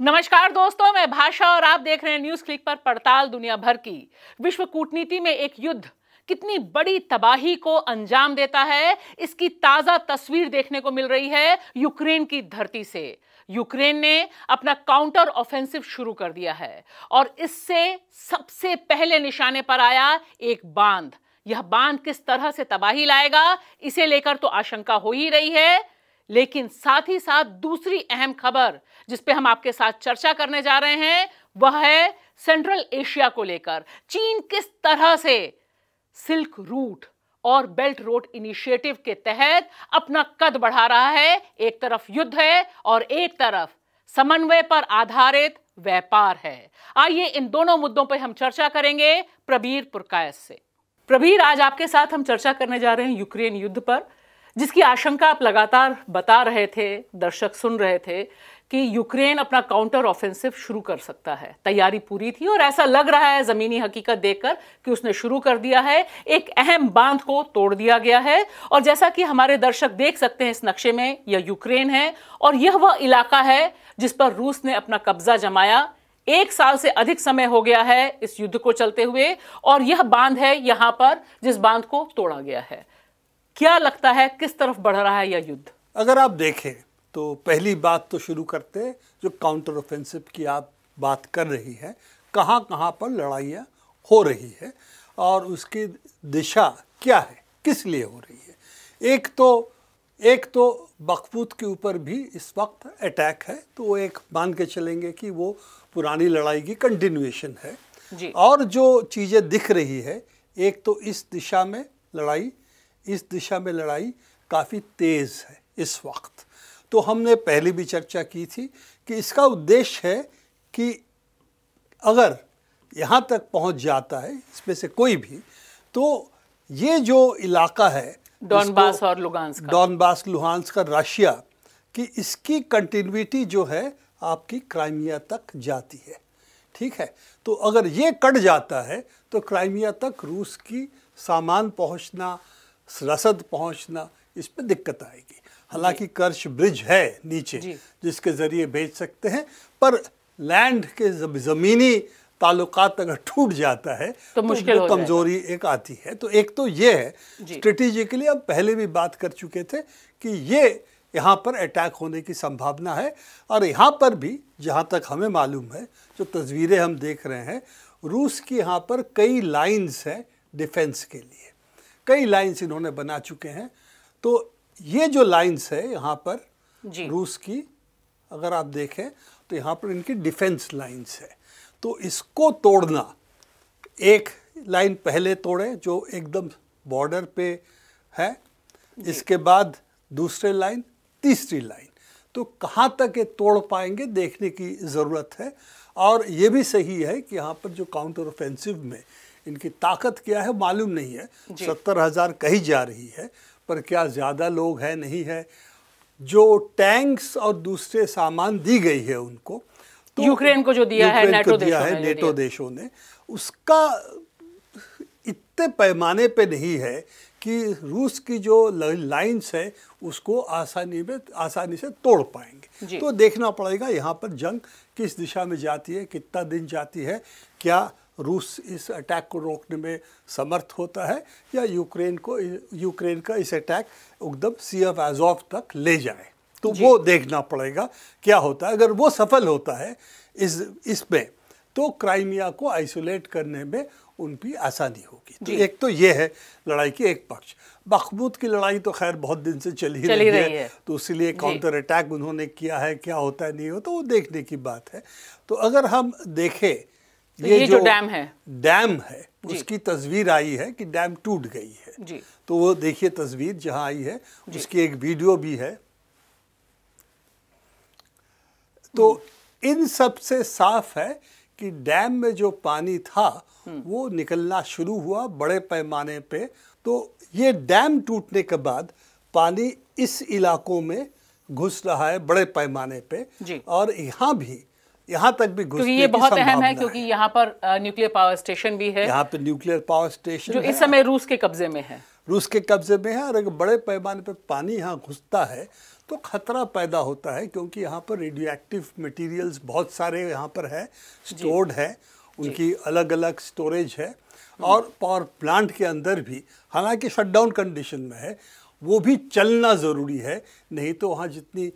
नमस्कार दोस्तों मैं भाषा और आप देख रहे हैं न्यूज क्लिक पर पड़ताल दुनिया भर की विश्व कूटनीति में एक युद्ध कितनी बड़ी तबाही को अंजाम देता है इसकी ताजा तस्वीर देखने को मिल रही है यूक्रेन की धरती से यूक्रेन ने अपना काउंटर ऑफेंसिव शुरू कर दिया है और इससे सबसे पहले निशाने पर आया एक बांध यह बांध किस तरह से तबाही लाएगा इसे लेकर तो आशंका हो ही रही है लेकिन साथ ही साथ दूसरी अहम खबर जिस पे हम आपके साथ चर्चा करने जा रहे हैं वह है सेंट्रल एशिया को लेकर चीन किस तरह से सिल्क रूट और बेल्ट रोड इनिशिएटिव के तहत अपना कद बढ़ा रहा है एक तरफ युद्ध है और एक तरफ समन्वय पर आधारित व्यापार है आइए इन दोनों मुद्दों पर हम चर्चा करेंगे प्रबीर पुरकायस से प्रबीर आज आपके साथ हम चर्चा करने जा रहे हैं यूक्रेन युद्ध पर जिसकी आशंका आप लगातार बता रहे थे दर्शक सुन रहे थे कि यूक्रेन अपना काउंटर ऑफेंसिव शुरू कर सकता है तैयारी पूरी थी और ऐसा लग रहा है ज़मीनी हकीकत देखकर कि उसने शुरू कर दिया है एक अहम बांध को तोड़ दिया गया है और जैसा कि हमारे दर्शक देख सकते हैं इस नक्शे में यह यूक्रेन है और यह वह इलाका है जिस पर रूस ने अपना कब्जा जमाया एक साल से अधिक समय हो गया है इस युद्ध को चलते हुए और यह बांध है यहाँ पर जिस बांध को तोड़ा गया है क्या लगता है किस तरफ बढ़ रहा है यह युद्ध अगर आप देखें तो पहली बात तो शुरू करते जो काउंटर ऑफेंसिव की आप बात कर रही है कहाँ कहाँ पर लड़ाइयाँ हो रही है और उसकी दिशा क्या है किस लिए हो रही है एक तो एक तो बखपूत के ऊपर भी इस वक्त अटैक है तो वो एक मान के चलेंगे कि वो पुरानी लड़ाई की कंटिन्यूएशन है जी। और जो चीज़ें दिख रही है एक तो इस दिशा में लड़ाई इस दिशा में लड़ाई काफ़ी तेज़ है इस वक्त तो हमने पहले भी चर्चा की थी कि इसका उद्देश्य है कि अगर यहाँ तक पहुँच जाता है इसमें से कोई भी तो ये जो इलाका है डॉनबास और लुहानस डॉनबास लुहानस का रशिया कि इसकी कंटिन्यूटी जो है आपकी क्राइमिया तक जाती है ठीक है तो अगर ये कट जाता है तो क्राइमिया तक रूस की सामान पहुंचना रसद पहुंचना इस पर दिक्कत आएगी हालांकि कर्श ब्रिज है नीचे जिसके ज़रिए भेज सकते हैं पर लैंड के ज़मीनी ताल्लुकात अगर टूट जाता है तो, तो मुश्किल तो कमजोरी एक आती है तो एक तो ये है स्ट्रेटिजिकली अब पहले भी बात कर चुके थे कि ये यहाँ पर अटैक होने की संभावना है और यहाँ पर भी जहाँ तक हमें मालूम है जो तस्वीरें हम देख रहे हैं रूस की यहाँ पर कई लाइंस हैं डिफेंस के लिए कई लाइंस इन्होंने बना चुके हैं तो ये जो लाइंस है यहाँ पर रूस की अगर आप देखें तो यहाँ पर इनकी डिफेंस लाइंस है तो इसको तोड़ना एक लाइन पहले तोड़े जो एकदम बॉर्डर पे है इसके बाद दूसरे लाइन तीसरी लाइन तो कहाँ तक ये तोड़ पाएंगे देखने की ज़रूरत है और ये भी सही है कि यहाँ पर जो काउंटर ऑफेंसिव में इनकी ताकत क्या है मालूम नहीं है सत्तर हज़ार कही जा रही है पर क्या ज़्यादा लोग है नहीं है जो टैंक्स और दूसरे सामान दी गई है उनको तो यूक्रेन को जो दिया है नेटो दिया है नेटो देशों ने उसका इतने पैमाने पे नहीं है कि रूस की जो लाइंस है उसको आसानी में आसानी से तोड़ पाएंगे तो देखना पड़ेगा यहाँ पर जंग किस दिशा में जाती है कितना दिन जाती है क्या रूस इस अटैक को रोकने में समर्थ होता है या यूक्रेन को यूक्रेन का इस अटैक एकदम सी एफ एजॉफ तक ले जाए तो वो देखना पड़ेगा क्या होता है अगर वो सफल होता है इस इसमें तो क्राइमिया को आइसोलेट करने में उनकी आसानी होगी तो एक तो ये है लड़ाई की एक पक्ष बखबूत की लड़ाई तो खैर बहुत दिन से चली, चली रही, रही है, है। तो इसलिए काउंटर अटैक उन्होंने किया है क्या होता है नहीं होता तो वो देखने की बात है तो अगर हम देखें तो ये, ये जो डैम है डैम है उसकी तस्वीर आई है कि डैम टूट गई है जी तो वो देखिए तस्वीर जहां आई है उसकी एक वीडियो भी है तो इन सब से साफ है कि डैम में जो पानी था हम्म। वो निकलना शुरू हुआ बड़े पैमाने पे तो ये डैम टूटने के बाद पानी इस इलाकों में घुस रहा है बड़े पैमाने पे और यहाँ भी यहाँ तक भी क्योंकि ये बहुत अहम है क्योंकि यहाँ पर न्यूक्लियर पावर स्टेशन भी है यहाँ पर न्यूक्लियर पावर स्टेशन जो इस समय रूस के कब्जे में है रूस के कब्जे में है और अगर बड़े पैमाने पर पानी यहाँ घुसता है तो खतरा पैदा होता है क्योंकि यहाँ पर रेडियो एक्टिव मटीरियल्स बहुत सारे यहाँ पर है स्टोर्ड है उनकी अलग अलग स्टोरेज है और पावर प्लांट के अंदर भी हालांकि शटडाउन कंडीशन में है वो भी चलना ज़रूरी है नहीं तो वहाँ जितनी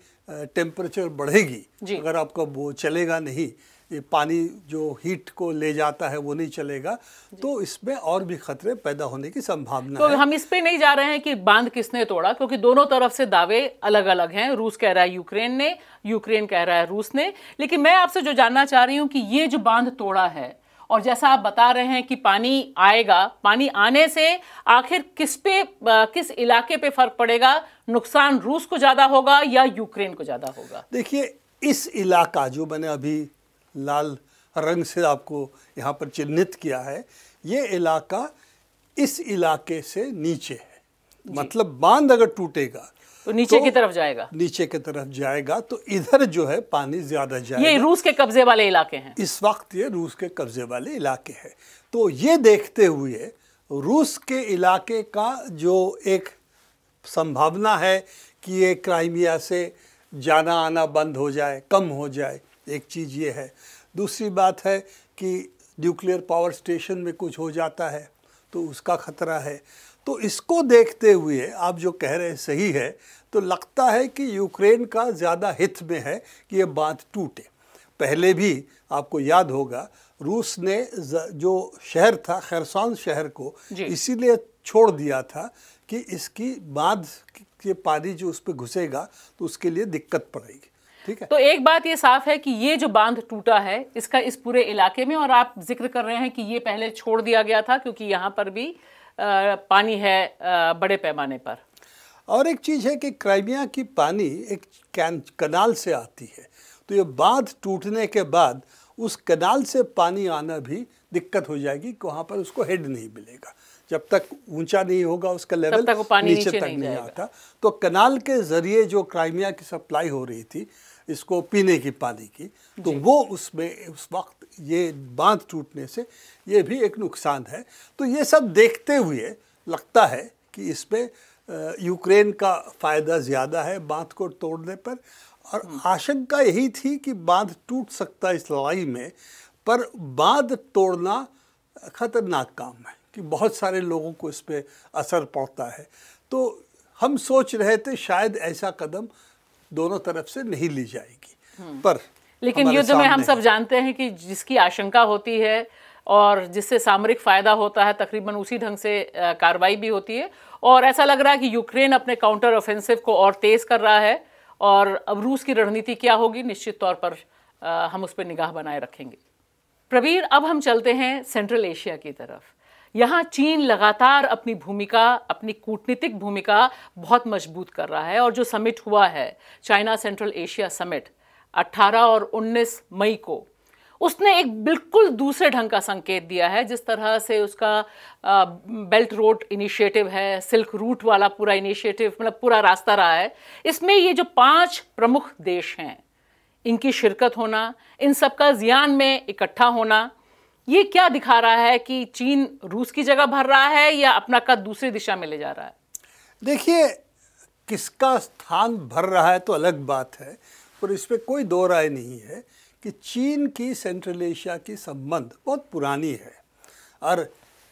टेम्परेचर बढ़ेगी अगर आपका वो चलेगा नहीं ये पानी जो हीट को ले जाता है वो नहीं चलेगा तो इसमें और भी खतरे पैदा होने की संभावना तो है। हम इस पे नहीं जा रहे हैं कि बांध किसने तोड़ा क्योंकि दोनों तरफ से दावे अलग अलग हैं रूस कह रहा है यूक्रेन ने यूक्रेन कह रहा है रूस ने लेकिन मैं आपसे जो जानना चाह रही हूँ कि ये जो बांध तोड़ा है और जैसा आप बता रहे हैं कि पानी आएगा पानी आने से आखिर किस पे किस इलाके पे फर्क पड़ेगा नुकसान रूस को ज़्यादा होगा या यूक्रेन को ज़्यादा होगा देखिए इस इलाका जो मैंने अभी लाल रंग से आपको यहाँ पर चिन्हित किया है ये इलाका इस इलाके से नीचे है मतलब बांध अगर टूटेगा तो नीचे तो की तरफ जाएगा नीचे की तरफ जाएगा तो इधर जो है पानी ज्यादा जाएगा ये रूस के कब्जे वाले इलाके हैं इस वक्त ये रूस के कब्जे वाले इलाके हैं तो ये देखते हुए रूस के इलाके का जो एक संभावना है कि ये क्राइमिया से जाना आना बंद हो जाए कम हो जाए एक चीज़ ये है दूसरी बात है कि न्यूक्लियर पावर स्टेशन में कुछ हो जाता है तो उसका खतरा है तो इसको देखते हुए आप जो कह रहे हैं सही है तो लगता है कि यूक्रेन का ज़्यादा हित में है कि ये बात टूटे पहले भी आपको याद होगा रूस ने जो शहर था खैरसान शहर को इसीलिए छोड़ दिया था कि इसकी बांध के पानी जो उस पर घुसेगा तो उसके लिए दिक्कत पड़ेगी ठीक है तो एक बात ये साफ है कि ये जो बांध टूटा है इसका इस पूरे इलाके में और आप जिक्र कर रहे हैं कि ये पहले छोड़ दिया गया था क्योंकि यहाँ पर भी पानी है बड़े पैमाने पर और एक चीज़ है कि क्राइमिया की पानी एक कैन कनाल से आती है तो ये बांध टूटने के बाद उस कनाल से पानी आना भी दिक्कत हो जाएगी कि वहाँ पर उसको हेड नहीं मिलेगा जब तक ऊंचा नहीं होगा उसका लेवल तक पानी नीचे, नीचे तक नहीं, नहीं आता तो कनाल के ज़रिए जो क्राइमिया की सप्लाई हो रही थी इसको पीने की पानी की तो वो उसमें उस वक्त ये बांध टूटने से ये भी एक नुकसान है तो ये सब देखते हुए लगता है कि इसमें यूक्रेन का फ़ायदा ज़्यादा है बांध को तोड़ने पर और हम्म। आशंका यही थी कि बांध टूट सकता है इस लड़ाई में पर बांध तोड़ना खतरनाक काम है कि बहुत सारे लोगों को इस पर असर पड़ता है तो हम सोच रहे थे शायद ऐसा कदम दोनों तरफ से नहीं ली जाएगी हम्म। पर लेकिन युद्ध में हम सब जानते हैं कि जिसकी आशंका होती है और जिससे सामरिक फ़ायदा होता है तकरीबन उसी ढंग से कार्रवाई भी होती है और ऐसा लग रहा है कि यूक्रेन अपने काउंटर ऑफेंसिव को और तेज़ कर रहा है और अब रूस की रणनीति क्या होगी निश्चित तौर पर आ, हम उस पर निगाह बनाए रखेंगे प्रवीर अब हम चलते हैं सेंट्रल एशिया की तरफ यहाँ चीन लगातार अपनी भूमिका अपनी कूटनीतिक भूमिका बहुत मजबूत कर रहा है और जो समिट हुआ है चाइना सेंट्रल एशिया समिट 18 और 19 मई को उसने एक बिल्कुल दूसरे ढंग का संकेत दिया है जिस तरह से उसका बेल्ट रोड इनिशिएटिव है सिल्क रूट वाला पूरा इनिशिएटिव मतलब पूरा रास्ता रहा है इसमें ये जो पांच प्रमुख देश हैं इनकी शिरकत होना इन सब का जियान में इकट्ठा होना ये क्या दिखा रहा है कि चीन रूस की जगह भर रहा है या अपना कद दूसरी दिशा में ले जा रहा है देखिए किसका स्थान भर रहा है तो अलग बात है पर इस पर कोई दो राय नहीं है कि चीन की सेंट्रल एशिया की संबंध बहुत पुरानी है और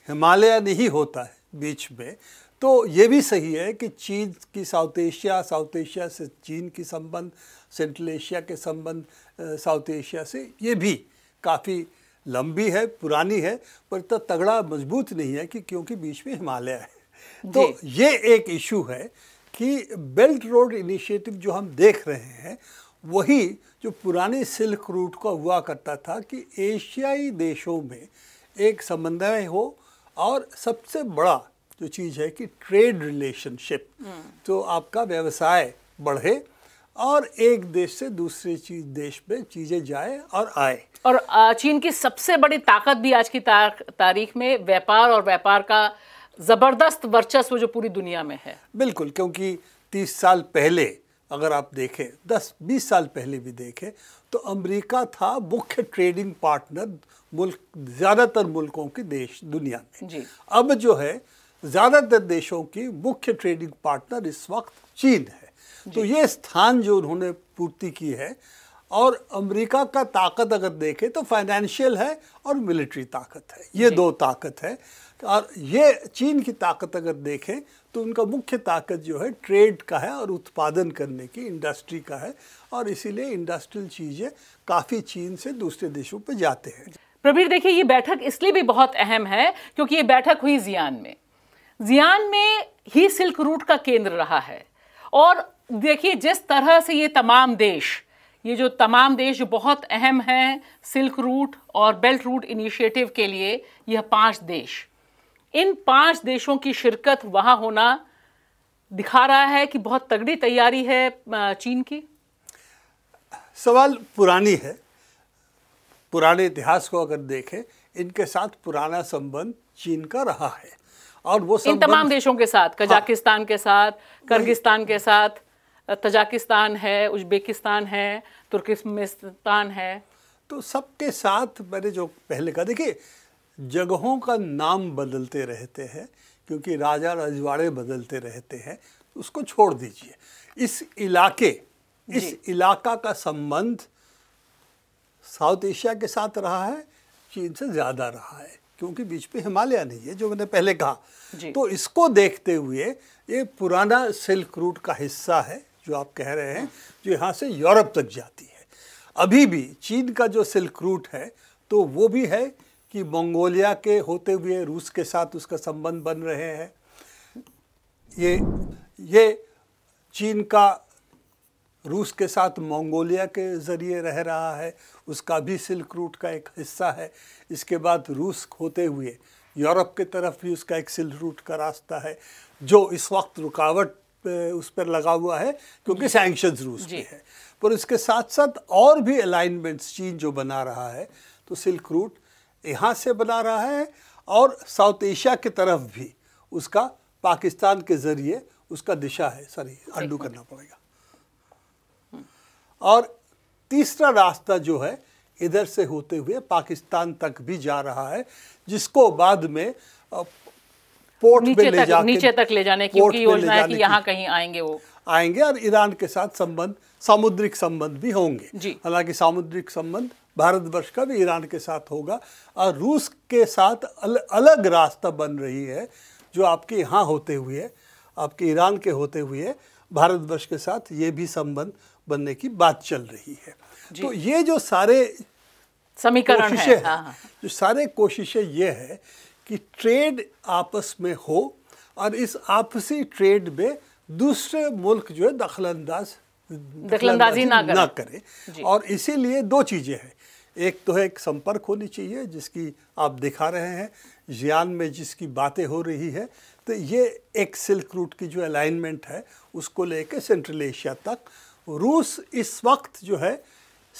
हिमालय नहीं होता है बीच में तो ये भी सही है कि चीन की साउथ एशिया साउथ एशिया से चीन की संबंध सेंट्रल एशिया के संबंध साउथ एशिया से ये भी काफ़ी लंबी है पुरानी है पर इतना तगड़ा मजबूत नहीं है कि क्योंकि बीच में हिमालय है तो ये एक इशू है कि बेल्ट रोड इनिशिएटिव जो हम देख रहे हैं वही जो पुरानी सिल्क रूट का हुआ करता था कि एशियाई देशों में एक समन्वय हो और सबसे बड़ा जो चीज़ है कि ट्रेड रिलेशनशिप हम्म। तो आपका व्यवसाय बढ़े और एक देश से दूसरे चीज देश में चीज़ें जाए और आए और चीन की सबसे बड़ी ताकत भी आज की तारीख में व्यापार और व्यापार का ज़बरदस्त वर्चस्व जो पूरी दुनिया में है बिल्कुल क्योंकि तीस साल पहले अगर आप देखें दस बीस साल पहले भी देखें तो अमेरिका था मुख्य ट्रेडिंग पार्टनर मुल्क ज़्यादातर मुल्कों के देश दुनिया में अब जो है ज़्यादातर देशों की मुख्य ट्रेडिंग पार्टनर इस वक्त चीन है तो ये स्थान जो उन्होंने पूर्ति की है और अमेरिका का ताकत अगर देखें तो फाइनेंशियल है और मिलिट्री ताकत है ये दो ताकत है और ये चीन की ताकत अगर देखें तो उनका मुख्य ताकत जो है ट्रेड का है और उत्पादन करने की इंडस्ट्री का है और इसीलिए इंडस्ट्रियल चीज़ें काफ़ी चीन से दूसरे देशों पर जाते हैं प्रवीर देखिए ये बैठक इसलिए भी बहुत अहम है क्योंकि ये बैठक हुई जियान में जियान में ही सिल्क रूट का केंद्र रहा है और देखिए जिस तरह से ये तमाम देश ये जो तमाम देश जो बहुत अहम हैं सिल्क रूट और बेल्ट रूट इनिशिएटिव के लिए यह पांच देश इन पांच देशों की शिरकत वहां होना दिखा रहा है कि बहुत तगड़ी तैयारी है चीन की सवाल पुरानी है पुराने इतिहास को अगर देखें इनके साथ पुराना संबंध चीन का रहा है और वो इन तमाम देशों के साथ हाँ। कजाकिस्तान हाँ, के साथ कर्गिस्तान के साथ तजाकिस्तान है उज्बेकिस्तान है तुर्किस्तान है तो सबके साथ मैंने जो पहले कहा देखिए जगहों का नाम बदलते रहते हैं क्योंकि राजा रजवाड़े बदलते रहते हैं उसको छोड़ दीजिए इस इलाके इस इलाका का संबंध साउथ एशिया के साथ रहा है चीन से ज़्यादा रहा है क्योंकि बीच में हिमालय नहीं है जो मैंने पहले कहा तो इसको देखते हुए ये पुराना सिल्क रूट का हिस्सा है जो आप कह रहे हैं जो यहाँ से यूरोप तक जाती है अभी भी चीन का जो सिल्क रूट है तो वो भी है कि मंगोलिया के होते हुए रूस के साथ उसका संबंध बन रहे हैं ये ये चीन का रूस के साथ मंगोलिया के ज़रिए रह रहा है उसका भी सिल्क रूट का एक हिस्सा है इसके बाद रूस होते हुए यूरोप के तरफ भी उसका एक सिल्क रूट का रास्ता है जो इस वक्त रुकावट उस पर लगा हुआ है क्योंकि सैंक्शन रूस पे है पर इसके साथ साथ और भी अलाइनमेंट्स चीन जो बना रहा है तो सिल्क रूट यहाँ से बना रहा है और साउथ एशिया की तरफ भी उसका पाकिस्तान के ज़रिए उसका दिशा है सॉरी अंडू करना पड़ेगा और तीसरा रास्ता जो है इधर से होते हुए पाकिस्तान तक भी जा रहा है जिसको बाद में पोर्ट में ले जाके नीचे तक ले जाने की योजना है कि यहाँ कहीं आएंगे वो आएंगे और ईरान के साथ संबंध सामुद्रिक संबंध भी होंगे हालांकि सामुद्रिक संबंध भारतवर्ष का भी ईरान के साथ होगा और रूस के साथ अल, अलग रास्ता बन रही है जो आपके यहाँ होते हुए आपके ईरान के होते हुए भारतवर्ष के साथ ये भी संबंध बनने की बात चल रही है तो ये जो सारे समीकरण कोशिशें हैं हाँ, हाँ। जो सारे कोशिशें ये है कि ट्रेड आपस में हो और इस आपसी ट्रेड में दूसरे मुल्क जो है दखलंदाज दखलंदाजी ना, ना करे और इसीलिए दो चीज़ें हैं एक तो है एक संपर्क होनी चाहिए जिसकी आप दिखा रहे हैं जियान में जिसकी बातें हो रही है तो ये एक सिल्क रूट की जो अलाइनमेंट है उसको लेके सेंट्रल एशिया तक रूस इस वक्त जो है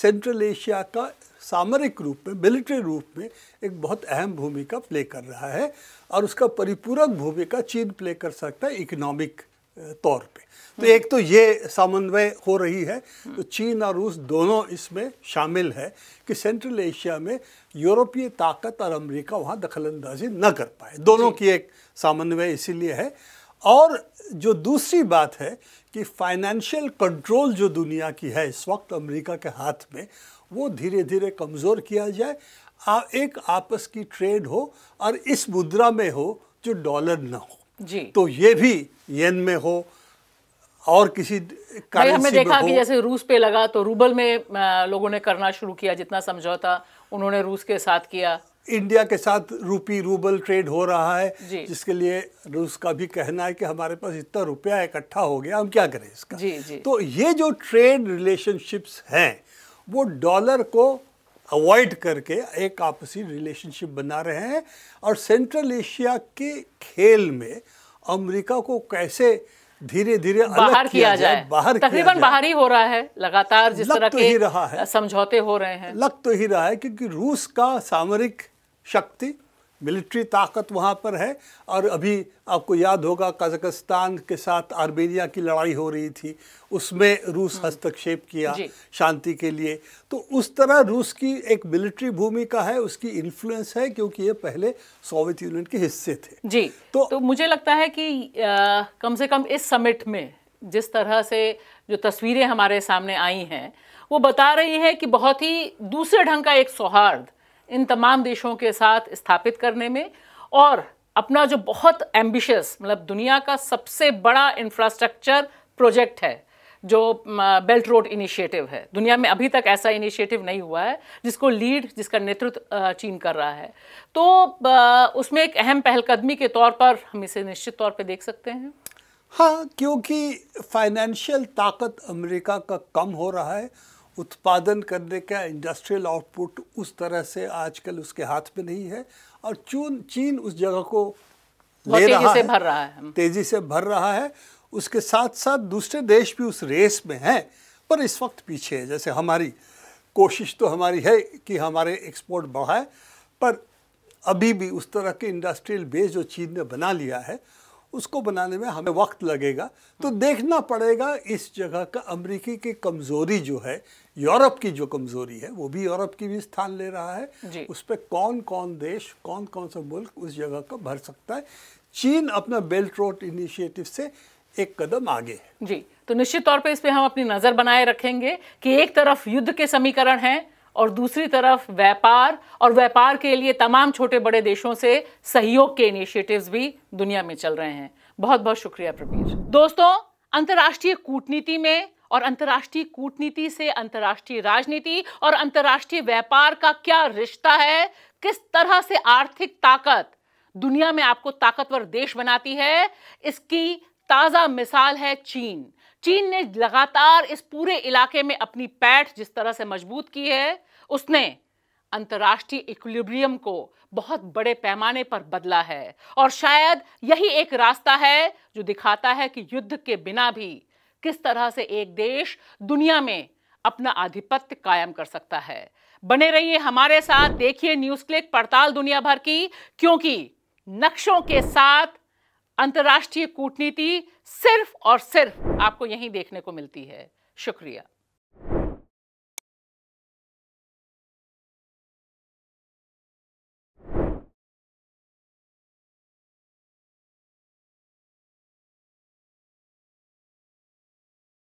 सेंट्रल एशिया का सामरिक रूप में मिलिट्री रूप में एक बहुत अहम भूमिका प्ले कर रहा है और उसका परिपूरक भूमिका चीन प्ले कर सकता है इकोनॉमिक तौर पे तो एक तो ये समन्वय हो रही है तो चीन और रूस दोनों इसमें शामिल है कि सेंट्रल एशिया में यूरोपीय ताकत और अमेरिका वहाँ दखलंदाजी न कर पाए दोनों की एक समन्वय इसीलिए है और जो दूसरी बात है कि फाइनेंशियल कंट्रोल जो दुनिया की है इस वक्त अमेरिका के हाथ में वो धीरे धीरे कमज़ोर किया जाए एक आपस की ट्रेड हो और इस मुद्रा में हो जो डॉलर ना हो जी तो ये भी येन में हो और किसी करेंसी हमने देखा कि जैसे रूस पे लगा तो रूबल में लोगों ने करना शुरू किया जितना समझौता उन्होंने रूस के साथ किया इंडिया के साथ रूपी रूबल ट्रेड हो रहा है जिसके लिए रूस का भी कहना है कि हमारे पास इतना रुपया इकट्ठा हो गया हम क्या करें इसका जी, जी. तो ये जो ट्रेड रिलेशनशिप्स हैं वो डॉलर को अवॉइड करके एक आपसी रिलेशनशिप बना रहे हैं और सेंट्रल एशिया के खेल में अमेरिका को कैसे धीरे धीरे बाहर किया जाए, जाए बाहर तकरीबन बाहर ही हो रहा है लगातार जिस तरह तो के रहा है समझौते हो रहे हैं लग तो ही रहा है क्योंकि रूस का सामरिक शक्ति मिलिट्री ताकत वहाँ पर है और अभी आपको याद होगा कजाकिस्तान के साथ आर्मेनिया की लड़ाई हो रही थी उसमें रूस हम्म। हस्तक्षेप किया शांति के लिए तो उस तरह रूस की एक मिलिट्री भूमिका है उसकी इन्फ्लुएंस है क्योंकि ये पहले सोवियत यूनियन के हिस्से थे जी तो, तो मुझे लगता है कि आ, कम से कम इस समिट में जिस तरह से जो तस्वीरें हमारे सामने आई हैं वो बता रही है कि बहुत ही दूसरे ढंग का एक सौहार्द इन तमाम देशों के साथ स्थापित करने में और अपना जो बहुत एम्बिशियस मतलब दुनिया का सबसे बड़ा इंफ्रास्ट्रक्चर प्रोजेक्ट है जो बेल्ट रोड इनिशिएटिव है दुनिया में अभी तक ऐसा इनिशिएटिव नहीं हुआ है जिसको लीड जिसका नेतृत्व चीन कर रहा है तो उसमें एक अहम पहलकदमी के तौर पर हम इसे निश्चित तौर पर देख सकते हैं हाँ क्योंकि फाइनेंशियल ताकत अमेरिका का कम हो रहा है उत्पादन करने का इंडस्ट्रियल आउटपुट उस तरह से आजकल उसके हाथ में नहीं है और चून चीन उस जगह को ले रहा है, भर रहा है तेजी से भर रहा है उसके साथ साथ दूसरे देश भी उस रेस में हैं पर इस वक्त पीछे है जैसे हमारी कोशिश तो हमारी है कि हमारे एक्सपोर्ट बढ़ाए पर अभी भी उस तरह के इंडस्ट्रियल बेस जो चीन ने बना लिया है उसको बनाने में हमें वक्त लगेगा तो देखना पड़ेगा इस जगह का अमरीकी की कमज़ोरी जो है यूरोप की जो कमज़ोरी है वो भी यूरोप की भी स्थान ले रहा है उस पर कौन कौन देश कौन कौन सा मुल्क उस जगह का भर सकता है चीन अपना बेल्ट रोड इनिशिएटिव से एक कदम आगे है जी तो निश्चित तौर पे इस पे हम अपनी नज़र बनाए रखेंगे कि एक तरफ युद्ध के समीकरण हैं और दूसरी तरफ व्यापार और व्यापार के लिए तमाम छोटे बड़े देशों से सहयोग के इनिशिएटिव्स भी दुनिया में चल रहे हैं बहुत बहुत शुक्रिया प्रवीर दोस्तों अंतर्राष्ट्रीय कूटनीति में और अंतर्राष्ट्रीय कूटनीति से अंतर्राष्ट्रीय राजनीति और अंतर्राष्ट्रीय व्यापार का क्या रिश्ता है किस तरह से आर्थिक ताकत दुनिया में आपको ताकतवर देश बनाती है इसकी ताज़ा मिसाल है चीन चीन ने लगातार इस पूरे इलाके में अपनी पैठ जिस तरह से मजबूत की है उसने अंतर्राष्ट्रीय इक्विलिब्रियम को बहुत बड़े पैमाने पर बदला है और शायद यही एक रास्ता है जो दिखाता है कि युद्ध के बिना भी किस तरह से एक देश दुनिया में अपना आधिपत्य कायम कर सकता है बने रहिए हमारे साथ देखिए न्यूज क्लिक पड़ताल दुनिया भर की क्योंकि नक्शों के साथ अंतर्राष्ट्रीय कूटनीति सिर्फ और सिर्फ आपको यहीं देखने को मिलती है शुक्रिया